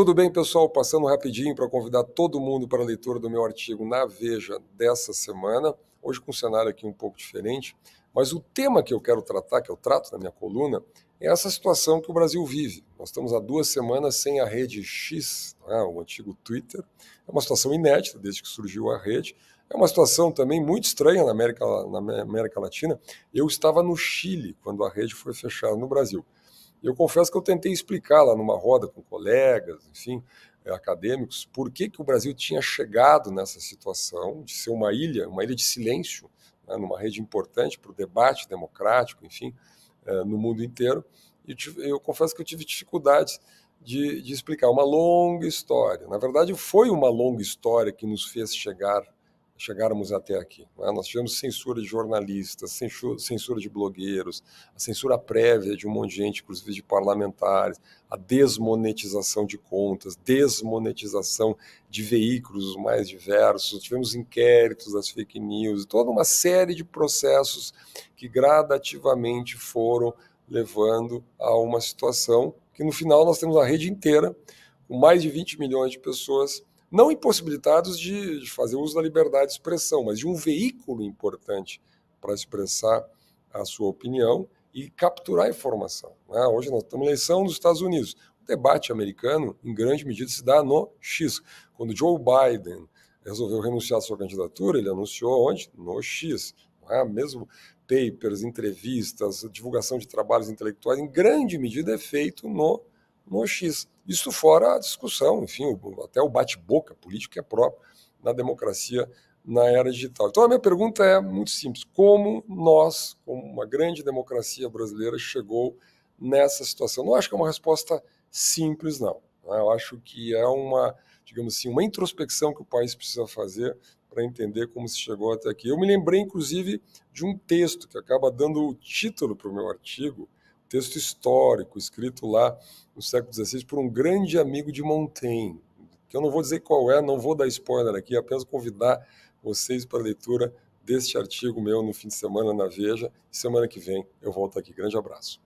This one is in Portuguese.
Tudo bem, pessoal? Passando rapidinho para convidar todo mundo para a leitura do meu artigo na Veja dessa semana. Hoje com um cenário aqui um pouco diferente, mas o tema que eu quero tratar, que eu trato na minha coluna, é essa situação que o Brasil vive. Nós estamos há duas semanas sem a rede X, né, o antigo Twitter. É uma situação inédita desde que surgiu a rede. É uma situação também muito estranha na América, na América Latina. Eu estava no Chile quando a rede foi fechada no Brasil. Eu confesso que eu tentei explicar lá numa roda com colegas, enfim, eh, acadêmicos, por que, que o Brasil tinha chegado nessa situação de ser uma ilha, uma ilha de silêncio, né, numa rede importante para o debate democrático, enfim, eh, no mundo inteiro. E eu confesso que eu tive dificuldades de, de explicar. Uma longa história. Na verdade, foi uma longa história que nos fez chegar chegarmos até aqui. É? Nós tivemos censura de jornalistas, censura de blogueiros, a censura prévia de um monte de gente, inclusive de parlamentares, a desmonetização de contas, desmonetização de veículos mais diversos, tivemos inquéritos das fake news, toda uma série de processos que gradativamente foram levando a uma situação que no final nós temos a rede inteira, com mais de 20 milhões de pessoas não impossibilitados de, de fazer uso da liberdade de expressão, mas de um veículo importante para expressar a sua opinião e capturar informação. Né? Hoje nós estamos na eleição nos Estados Unidos. O debate americano, em grande medida, se dá no X. Quando Joe Biden resolveu renunciar à sua candidatura, ele anunciou onde? No X. Né? Mesmo papers, entrevistas, divulgação de trabalhos intelectuais, em grande medida é feito no no X. Isso fora a discussão, enfim, até o bate-boca político que é próprio na democracia na era digital. Então a minha pergunta é muito simples: como nós, como uma grande democracia brasileira, chegou nessa situação? Não acho que é uma resposta simples, não. Né? Eu acho que é uma, digamos assim, uma introspecção que o país precisa fazer para entender como se chegou até aqui. Eu me lembrei, inclusive, de um texto que acaba dando o título para o meu artigo, texto histórico escrito lá no século XVI por um grande amigo de Montaigne, que eu não vou dizer qual é, não vou dar spoiler aqui, apenas convidar vocês para a leitura deste artigo meu no fim de semana na Veja. Semana que vem eu volto aqui. Grande abraço.